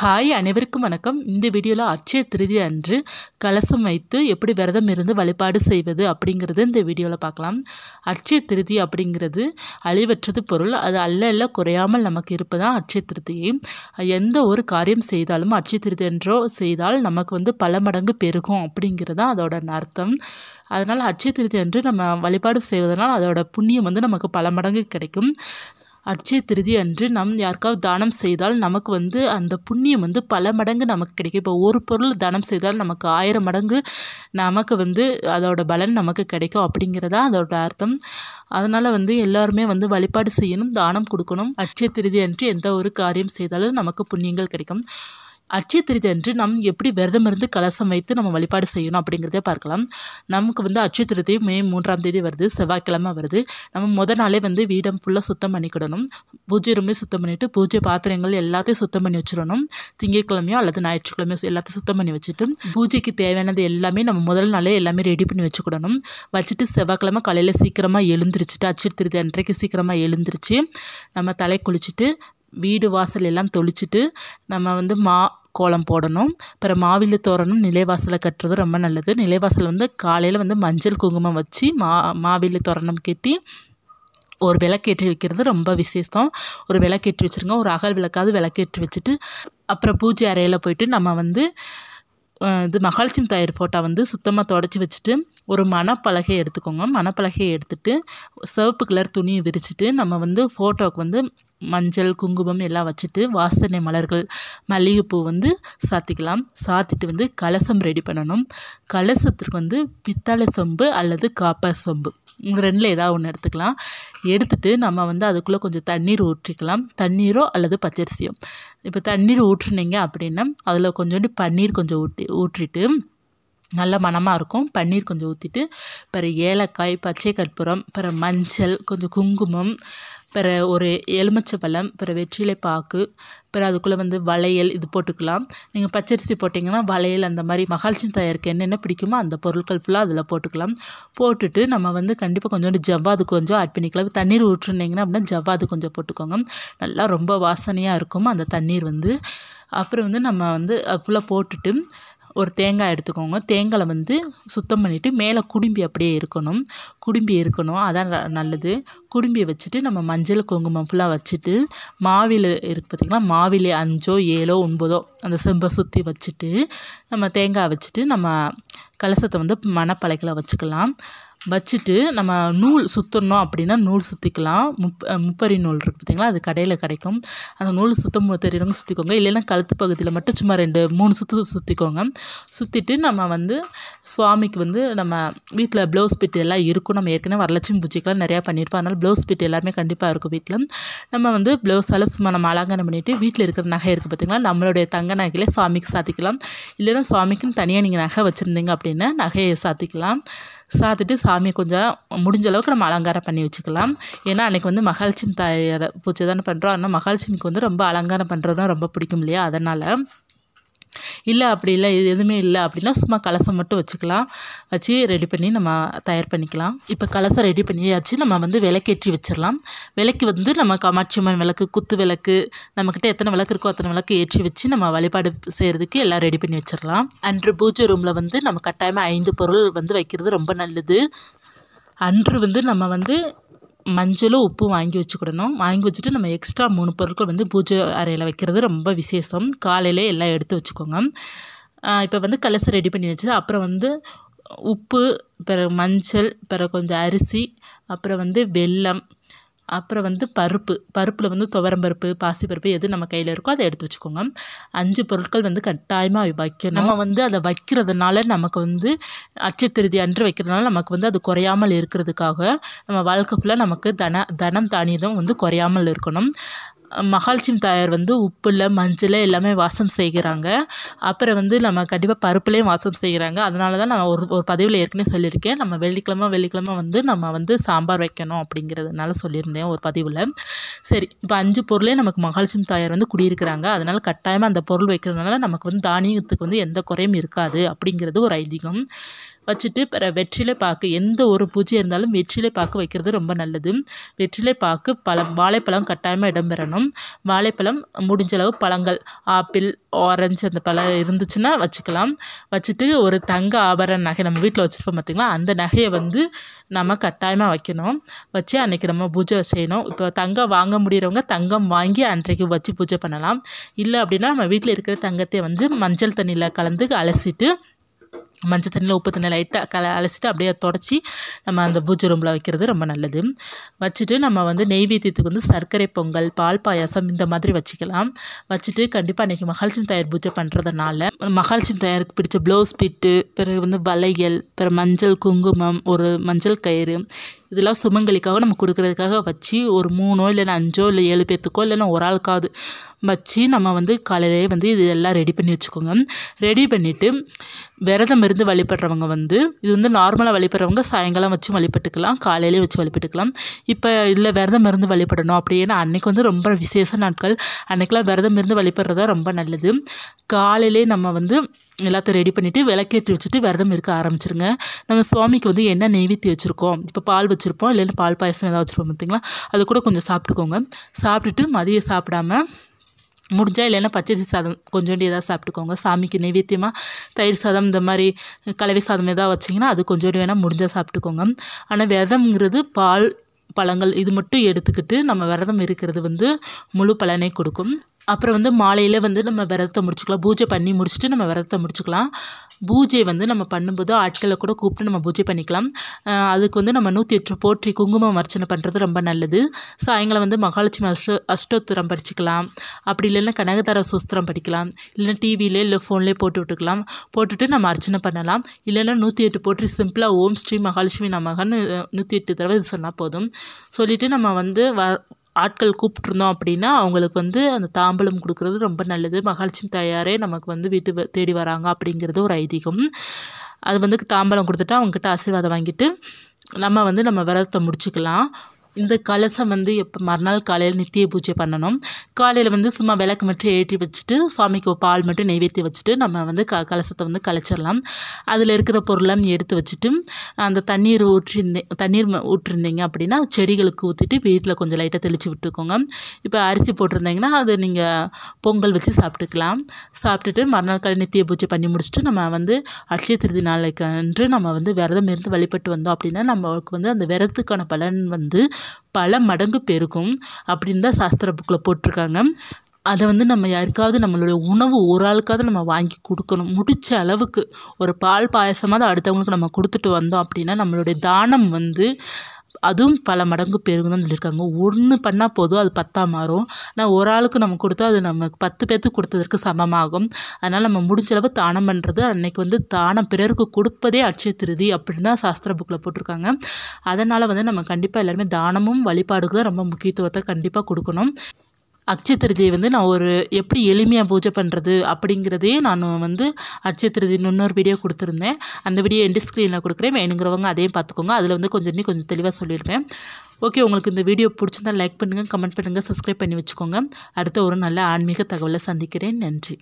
hi அனைவருக்கும் வணக்கம் இந்த வீடியோவில் அட்சய திருதி அன்று கலசம் வைத்து எப்படி விரதம் இருந்து வழிபாடு செய்வது அப்படிங்கிறது இந்த வீடியோவில் பார்க்கலாம் அச்சய திருதி அப்படிங்கிறது அழிவற்றது பொருள் அது அல்ல அல்ல குறையாமல் நமக்கு இருப்பதான் அச்சய திருதியை எந்த ஒரு காரியம் செய்தாலும் அச்சய திருதி என்றோ செய்தால் நமக்கு வந்து பல மடங்கு பெருகும் அப்படிங்கிறது தான் அதோட அர்த்தம் அதனால் அட்சய திருதி அன்று நம்ம வழிபாடு செய்வதனால் அதோட புண்ணியம் வந்து நமக்கு பல மடங்கு கிடைக்கும் அட்சய திருதி அன்று நம் யாருக்காவது தானம் செய்தால் நமக்கு வந்து அந்த புண்ணியம் வந்து பல மடங்கு நமக்கு கிடைக்கும் இப்போ ஒரு பொருள் தானம் செய்தால் நமக்கு ஆயிரம் மடங்கு நமக்கு வந்து அதோட பலன் நமக்கு கிடைக்கும் அப்படிங்கிறதா அதோட அர்த்தம் அதனால் வந்து எல்லாருமே வந்து வழிபாடு செய்யணும் தானம் கொடுக்கணும் அட்சய திருதி அன்று எந்த ஒரு காரியம் செய்தாலும் நமக்கு புண்ணியங்கள் கிடைக்கும் அச்சய திருதி அன்று நம் எப்படி விரதம் இருந்து கலசம் வைத்து நம்ம வழிபாடு செய்யணும் அப்படிங்கிறதே பார்க்கலாம் நமக்கு வந்து அச்சய திருதி மே மூன்றாம் தேதி வருது செவ்வாய்க்கிழமை வருது நம்ம முதல் நாளே வந்து வீடம் ஃபுல்லாக சுத்தம் பண்ணிக்கிடணும் பூஜை ரூமே சுத்தம் பண்ணிவிட்டு பூஜை பாத்திரங்கள் எல்லாத்தையும் சுத்தம் பண்ணி வச்சிடணும் திங்கட்கிழமையோ அல்லது ஞாயிற்றுக்கிழமையோ எல்லாத்தையும் சுத்தம் பண்ணி வச்சுட்டு பூஜைக்கு தேவையானது எல்லாமே நம்ம முதல் நாளே எல்லாமே ரெடி பண்ணி வச்சுக்கிடணும் வச்சுட்டு செவ்வாய்க்கிழமை காலையில் சீக்கிரமாக எழுந்திரிச்சிட்டு அச்சய திருதி அன்றைக்கு சீக்கிரமாக எழுந்திரிச்சு நம்ம தலை குளிச்சுட்டு வீடு வாசல் எல்லாம் தொளிச்சுட்டு நம்ம வந்து மா கோலம் போடணும் அப்புறம் மாவிலு தோரணம் நிலைவாசலை கட்டுறது ரொம்ப நல்லது நிலைவாசல் வந்து காலையில் வந்து மஞ்சள் குங்குமம் வச்சு மா மாவிலு தோரணம் கட்டி ஒரு விளக்கேற்றி வைக்கிறது ரொம்ப விசேஷம் ஒரு விளக்கேற்றி வச்சுருங்க ஒரு அகல் விளக்காவது விளக்கேற்றி வச்சுட்டு அப்புறம் பூஜை அறையில் போயிட்டு நம்ம வந்து இது மகாலட்சுமி தயார் ஃபோட்டோ வந்து சுத்தமாக தொடச்சி வச்சுட்டு ஒரு மணப்பலகையை எடுத்துக்கோங்க மணப்பலகையை எடுத்துகிட்டு சிவப்பு கலர் துணியை விரிச்சிட்டு நம்ம வந்து ஃபோட்டோவுக்கு வந்து மஞ்சள் குங்குமம் எல்லாம் வச்சுட்டு வாசனை மலர்கள் மல்லிகைப்பூ வந்து சாத்திக்கலாம் சாத்திட்டு வந்து கலசம் ரெடி பண்ணணும் கலசத்திற்கு வந்து பித்தளை சொம்பு அல்லது காப்பர் சொம்பு இந்த ரெண்டில் ஏதாவது ஒன்று எடுத்துக்கலாம் எடுத்துகிட்டு நம்ம வந்து அதுக்குள்ளே கொஞ்சம் தண்ணீர் ஊற்றிக்கலாம் தண்ணீரோ அல்லது பச்சரிசியோ இப்போ தண்ணீர் ஊற்றுனீங்க அப்படின்னா அதில் கொஞ்சோண்டு பன்னீர் கொஞ்சம் ஊட்டி ஊற்றிட்டு நல்ல மனமாக இருக்கும் பன்னீர் கொஞ்சம் ஊற்றிட்டு பிற ஏலக்காய் பச்சை கற்பூரம் பிற மஞ்சள் கொஞ்சம் குங்குமம் பிற ஒரு எலுமிச்சை பழம் பிற வெற்றிலை பாக்கு பிற அதுக்குள்ளே வந்து வளையல் இது போட்டுக்கலாம் நீங்கள் பச்சரிசி போட்டிங்கன்னா வளையல் அந்த மாதிரி மகாலட்சுமி தயாருக்கு என்னென்ன பிடிக்குமோ அந்த பொருட்கள் ஃபுல்லாக அதில் போட்டுக்கலாம் போட்டுட்டு நம்ம வந்து கண்டிப்பாக கொஞ்சோண்டு ஜவ்வாது கொஞ்சம் ஆட் பண்ணிக்கலாம் தண்ணீர் ஊற்றுனீங்கன்னா அப்படின்னா ஜவ்வாது கொஞ்சம் போட்டுக்கோங்க நல்லா ரொம்ப வாசனையாக இருக்கும் அந்த தண்ணீர் வந்து அப்புறம் வந்து நம்ம வந்து ஃபுல்லாக போட்டுட்டு ஒரு தேங்காய் எடுத்துக்கோங்க தேங்காயை வந்து சுத்தம் பண்ணிவிட்டு மேலே குடும்பி அப்படியே இருக்கணும் குடும்பி இருக்கணும் அதான் நல்லது குடும்பி வச்சுட்டு நம்ம மஞ்சள் குங்குமம் ஃபுல்லாக வச்சுட்டு மாவில் இருக்குது பார்த்திங்களா மாவில் அஞ்சோ ஏழோ ஒன்பதோ அந்த செம்பை சுற்றி வச்சுட்டு நம்ம தேங்காய் வச்சுட்டு நம்ம கலசத்தை வந்து மணப்பலைக்கில் வச்சுக்கலாம் வச்சுட்டு நம்ம நூல் சுற்றணும் அப்படின்னா நூல் சுற்றிக்கலாம் முப் முப்பரி நூல் இருக்குது பார்த்திங்களா அது கடையில் கிடைக்கும் அந்த நூல் சுத்தம் தெரியுறவங்க சுற்றிக்கோங்க இல்லைன்னா கழுத்து பகுதியில் மட்டும் சும்மா ரெண்டு மூணு சுற்று சுற்றிக்கோங்க சுற்றிட்டு நம்ம வந்து சுவாமிக்கு வந்து நம்ம வீட்டில் ப்ளவுஸ் பிட்டு எல்லாம் இருக்கும் நம்ம ஏற்கனவே வரலட்சுமி பூஜைக்கெலாம் நிறையா பண்ணியிருப்போம் அதனால் ப்ளவுஸ் பிட் எல்லாமே கண்டிப்பாக இருக்கும் வீட்டில் நம்ம வந்து ப்ளவுஸால் சும்மா நம்ம அலங்காரம் பண்ணிவிட்டு வீட்டில் இருக்கிற நகை இருக்குது பார்த்திங்களா நம்மளுடைய தங்க நகையிலே சாமிக்கு சாத்திக்கலாம் இல்லைன்னா சுவாமிக்குன்னு தனியாக நீங்கள் நகை வச்சுருந்தீங்க அப்படின்னா நகையை சாத்திக்கலாம் சாத்துட்டு சாமியை கொஞ்சம் முடிஞ்ச அளவுக்கு நம்ம அலங்காரம் பண்ணி வச்சுக்கலாம் ஏன்னா அன்றைக்கி வந்து மகாலட்சுமி தாயார் பூஜை தானே பண்ணுறோம் ஆனால் மகாலட்சுமிக்கு வந்து ரொம்ப அலங்காரம் பண்ணுறதுனா ரொம்ப பிடிக்கும் இல்லையா அதனால் இல்லை அப்படி இல்லை இது எதுவுமே இல்லை அப்படின்னா சும்மா கலசம் மட்டும் வச்சுக்கலாம் வச்சு ரெடி பண்ணி நம்ம தயார் பண்ணிக்கலாம் இப்போ கலசம் ரெடி பண்ணியாச்சு நம்ம வந்து விளக்கேற்றி வச்சிடலாம் விளக்கு வந்து நம்ம காமாட்சி அம்மன் விளக்கு குத்து விளக்கு நம்மக்கிட்ட எத்தனை விளக்கு இருக்கோ அத்தனை விளக்கு ஏற்றி வச்சு நம்ம வழிபாடு செய்கிறதுக்கு எல்லாம் ரெடி பண்ணி வச்சிடலாம் அன்று பூஜை ரூமில் வந்து நம்ம கட்டாயமாக ஐந்து பொருள் வந்து வைக்கிறது ரொம்ப நல்லது அன்று வந்து நம்ம வந்து மஞ்சளும் உப்பு வாங்கி வச்சுக்கிடணும் வாங்கி வச்சுட்டு நம்ம எக்ஸ்ட்ரா மூணு பொருட்கள் வந்து பூஜை அறையில் வைக்கிறது ரொம்ப விசேஷம் காலையிலே எல்லாம் எடுத்து வச்சுக்கோங்க இப்போ வந்து கலசை ரெடி பண்ணி வச்சு அப்புறம் வந்து உப்பு பிறகு மஞ்சள் பிறகு கொஞ்சம் அரிசி அப்புறம் வந்து வெல்லம் அப்புறம் வந்து பருப்பு பருப்பில் வந்து துவரம்பருப்பு பாசிப்பருப்பு எது நம்ம கையில் இருக்கோ அதை எடுத்து வச்சுக்கோங்க அஞ்சு பொருட்கள் வந்து கட்டாயமாக வைக்கணும் நம்ம வந்து அதை வைக்கிறதுனால நமக்கு வந்து அச்சத்திருதி அன்று வைக்கிறதுனால நமக்கு வந்து அது குறையாமல் இருக்கிறதுக்காக நம்ம வாழ்க்கை ஃபுல்லாக நமக்கு தன தனம் தானியம் வந்து குறையாமல் இருக்கணும் மகாலட்சுமி தாயார் வந்து உப்பில் மஞ்சள் எல்லாமே வாசம் செய்கிறாங்க அப்புறம் வந்து நம்ம கண்டிப்பாக பருப்புலேயும் வாசம் செய்கிறாங்க அதனால தான் நான் ஒரு ஒரு பதிவில் ஏற்கனவே சொல்லியிருக்கேன் நம்ம வெள்ளிக்கிழமை வெள்ளிக்கிழமை வந்து நம்ம வந்து சாம்பார் வைக்கணும் அப்படிங்கிறதுனால சொல்லியிருந்தேன் ஒரு பதிவில் சரி இப்போ அஞ்சு பொருளே நமக்கு மகாலட்சுமி தாயார் வந்து குடியிருக்கிறாங்க அதனால் கட்டாயமாக அந்த பொருள் வைக்கிறதுனால நமக்கு வந்து தானியத்துக்கு வந்து எந்த குறையும் இருக்காது அப்படிங்கிறது ஒரு ஐதீகம் வச்சுட்டு பிற வெற்றிலை பாக்கு எந்த ஒரு பூஜை இருந்தாலும் வெற்றிலை பாக்கு வைக்கிறது ரொம்ப நல்லது வெற்றிலை பாக்கு பழம் வாழைப்பழம் கட்டாயமாக இடம்பெறணும் வாழைப்பழம் முடிஞ்சளவு பழங்கள் ஆப்பிள் ஆரஞ்சு அந்த பழம் இருந்துச்சுன்னா வச்சுக்கலாம் வச்சுட்டு ஒரு தங்க ஆபரண நகை நம்ம வீட்டில் வச்சுருப்போம் பார்த்திங்களா அந்த நகையை வந்து நம்ம கட்டாயமாக வைக்கணும் வச்சு அன்றைக்கி நம்ம பூஜை செய்யணும் இப்போ தங்கம் வாங்க முடியிறவங்க தங்கம் வாங்கி அன்றைக்கு வச்சு பூஜை பண்ணலாம் இல்லை அப்படின்னா நம்ம வீட்டில் இருக்கிற தங்கத்தை வந்து மஞ்சள் தண்ணியில் கலந்து அலசிட்டு மஞ்சள் தண்ணியில் உப்பு தண்ணியில் லைட்டாக கல அலசிட்டு அப்படியே தொடச்சி நம்ம அந்த பூஜை ரூமில் வைக்கிறது ரொம்ப நல்லது வச்சுட்டு நம்ம வந்து நெய்வேத்தியத்துக்கு வந்து சர்க்கரை பொங்கல் பால் பாயாசம் இந்த மாதிரி வச்சுக்கலாம் வச்சுட்டு கண்டிப்பாக அன்றைக்கி மகாலட்சுமி தயார் பூஜை பண்ணுறதுனால மகாலட்சுமி தயாருக்கு பிடிச்ச ப்ளவுஸ் பிட்டு பிறகு வந்து வளையல் பிறகு மஞ்சள் குங்குமம் ஒரு மஞ்சள் கயிறு இதெல்லாம் சுமங்கலிக்காக நம்ம கொடுக்குறதுக்காக வச்சு ஒரு மூணோ இல்லைன்னா அஞ்சோ இல்லை ஏழு பேர்த்துக்கோ இல்லைன்னா ஒரு ஆளுக்காவது வச்சு நம்ம வந்து காலையிலே வந்து இது எல்லாம் ரெடி பண்ணி வச்சுக்கோங்க ரெடி பண்ணிவிட்டு விரதம் இருந்து வழிபடுறவங்க வந்து இது வந்து நார்மலாக வழிபடுறவங்க சாயங்காலம் வச்சு வழிபட்டுக்கலாம் காலையிலே வச்சு வழிபட்டுக்கலாம் இப்போ இல்லை விரதம் இருந்து வழிபடணும் அப்படின்னா அன்றைக்கி வந்து ரொம்ப விசேஷ நாட்கள் அன்றைக்கெலாம் விரதம் இருந்து வழிபடுறதா ரொம்ப நல்லது காலையிலே நம்ம வந்து எல்லாத்தையும் ரெடி பண்ணிவிட்டு விளக்கேற்றி வச்சுட்டு விரதம் இருக்க ஆரம்பிச்சிருங்க நம்ம சுவாமிக்கு வந்து என்ன நெய்வேத்தி வச்சுருக்கோம் இப்போ பால் வச்சுருப்போம் இல்லைன்னா பால் பாயசம் எதாவது வச்சுருப்போம் பார்த்திங்களா அது கூட கொஞ்சம் சாப்பிட்டுக்கோங்க சாப்பிட்டுட்டு மதியம் சாப்பிடாமல் முடிஞ்சால் இல்லைன்னா பச்சரிசி சாதம் கொஞ்சோண்டு எதாவது சாப்பிட்டுக்கோங்க சாமிக்கு நைவேத்தியமாக தயிர் சாதம் இந்த மாதிரி கலவை சாதம் எதாவது வச்சிங்கன்னா அது கொஞ்சோண்டு வேணால் முடிஞ்சால் சாப்பிட்டுக்கோங்க ஆனால் விரதம்ங்கிறது பால் பழங்கள் இது மட்டும் எடுத்துக்கிட்டு நம்ம விரதம் இருக்கிறது வந்து முழு பலனை கொடுக்கும் அப்புறம் வந்து மாலையில் வந்து நம்ம விரதத்தை முடிச்சுக்கலாம் பூஜை பண்ணி முடிச்சுட்டு நம்ம விரதத்தை முடிச்சுக்கலாம் பூஜை வந்து நம்ம பண்ணும்போது ஆட்களை கூட கூப்பிட்டு நம்ம பூஜை பண்ணிக்கலாம் அதுக்கு வந்து நம்ம நூற்றி எட்டு போற்றி குங்குமம் அர்ச்சனை பண்ணுறது ரொம்ப நல்லது சாயங்காலம் வந்து மகாலட்சுமி அஷ்ட அஷ்டோத்திரம் படிச்சுக்கலாம் அப்படி இல்லைன்னா கனகதார சூஸ்திரம் படிக்கலாம் இல்லைன்னா டிவிலே இல்லை ஃபோன்லேயே போட்டு விட்டுக்கலாம் போட்டுட்டு நம்ம அர்ச்சனை பண்ணலாம் இல்லைன்னா நூற்றி எட்டு போற்றி சிம்பிளாக ஓம் ஸ்ரீ மகாலட்சுமி நமகன்னு நூற்றி எட்டு தடவை இது சொன்னால் போதும் சொல்லிவிட்டு நம்ம வந்து வ ஆட்கள் கூப்பிட்ருந்தோம் அப்படின்னா அவங்களுக்கு வந்து அந்த தாம்பலம் கொடுக்குறது ரொம்ப நல்லது மகாலட்சுமி தாயாரே நமக்கு வந்து வீட்டு தேடி வராங்க அப்படிங்கிறது ஒரு ஐதீகம் அது வந்து தாம்பலம் கொடுத்துட்டு அவங்ககிட்ட ஆசீர்வாதம் வாங்கிட்டு நம்ம வந்து நம்ம விரதத்தை முடிச்சுக்கலாம் இந்த கலசம் வந்து எப்போ மறுநாள் காலையில் நித்திய பூஜை பண்ணணும் காலையில் வந்து சும்மா விளக்கு மட்டும் ஏற்றி வச்சுட்டு சுவாமிக்கு பால் மட்டும் நெய்வேத்தி வச்சுட்டு நம்ம வந்து க கலசத்தை வந்து கலைச்சிடலாம் அதில் இருக்கிற பொருளை எடுத்து வச்சுட்டு அந்த தண்ணீர் ஊற்றிருந்தேன் தண்ணீர் ஊற்றிருந்தீங்க அப்படின்னா செடிகளுக்கு ஊற்றிட்டு வீட்டில் கொஞ்சம் லைட்டாக தெளித்து விட்டுக்கோங்க இப்போ அரிசி போட்டிருந்தீங்கன்னா அதை நீங்கள் பொங்கல் வச்சு சாப்பிட்டுக்கலாம் சாப்பிட்டுட்டு மறுநாள் காலையில் நித்திய பூஜை பண்ணி முடிச்சுட்டு நம்ம வந்து அட்சய திருதி நாளைக்கு அன்று நம்ம வந்து விரதம் இருந்து வழிபட்டு வந்தோம் அப்படின்னா நம்மளுக்கு வந்து அந்த விரதத்துக்கான பலன் வந்து பல மடங்கு பெருகும் அப்படின்னு தான் சாஸ்திர புக்கில் போட்டிருக்காங்க அதை வந்து நம்ம யாருக்காவது நம்மளுடைய உணவு ஒரு ஆளுக்காவது நம்ம வாங்கி கொடுக்கணும் முடித்த அளவுக்கு ஒரு பால் பாயசமாக அடுத்தவங்களுக்கு நம்ம கொடுத்துட்டு வந்தோம் அப்படின்னா நம்மளுடைய தானம் வந்து அதுவும் பல மடங்கு தான் சொல்லியிருக்காங்க ஒன்று பண்ணால் போதும் அது பத்தாக மாறும் ஆனால் ஒரு ஆளுக்கு நம்ம கொடுத்தா அது நமக்கு பத்து பேர்த்துக்கு கொடுத்ததற்கு சமமாகும் அதனால் நம்ம முடிஞ்சளவு தானம் பண்ணுறது அன்றைக்கி வந்து தானம் பிறருக்கு கொடுப்பதே அட்சய திருதி அப்படின்னு தான் சாஸ்திர புக்கில் போட்டிருக்காங்க அதனால் வந்து நம்ம கண்டிப்பாக எல்லாருமே தானமும் வழிபாடுக்கு தான் ரொம்ப முக்கியத்துவத்தை கண்டிப்பாக கொடுக்கணும் அக்ஷய திருதியை வந்து நான் ஒரு எப்படி எளிமையாக பூஜை பண்ணுறது அப்படிங்கிறதே நான் வந்து அக்ஷய இன்னொரு வீடியோ கொடுத்துருந்தேன் அந்த வீடியோ எண்டு ஸ்க்ரீனில் கொடுக்குறேன் வேணுங்கிறவங்க அதையும் பார்த்துக்கோங்க அதில் வந்து கொஞ்சம் நீ கொஞ்சம் தெளிவாக சொல்லியிருப்பேன் ஓகே உங்களுக்கு இந்த வீடியோ பிடிச்சிருந்தால் லைக் பண்ணுங்கள் கமெண்ட் பண்ணுங்கள் சப்ஸ்கிரைப் பண்ணி வச்சுக்கோங்க அடுத்த ஒரு நல்ல ஆன்மீக தகவலை சந்திக்கிறேன் நன்றி